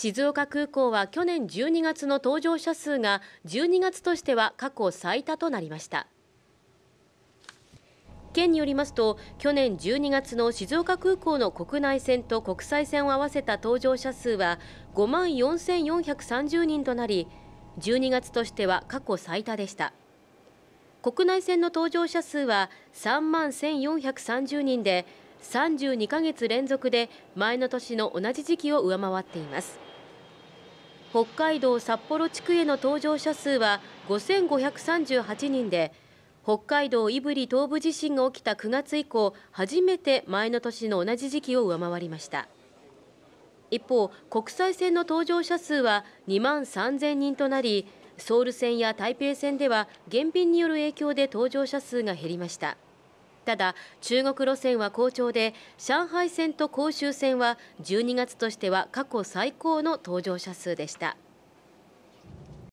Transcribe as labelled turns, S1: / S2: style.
S1: 静岡空港は去年12月の搭乗者数が12月としては過去最多となりました県によりますと去年12月の静岡空港の国内線と国際線を合わせた搭乗者数は5万4430人となり12月としては過去最多でした国内線の搭乗者数は3万1430人で32ヶ月連続で前の年の同じ時期を上回っています北海道札幌地区への搭乗者数は5538人で北海道胆振東部地震が起きた9月以降初めて前の年の同じ時期を上回りました一方国際線の搭乗者数は2万3000人となりソウル線や台北線では減便による影響で搭乗者数が減りましたただ中国路線は好調で上海線と広州線は12月としては過去最高の搭乗者数でした。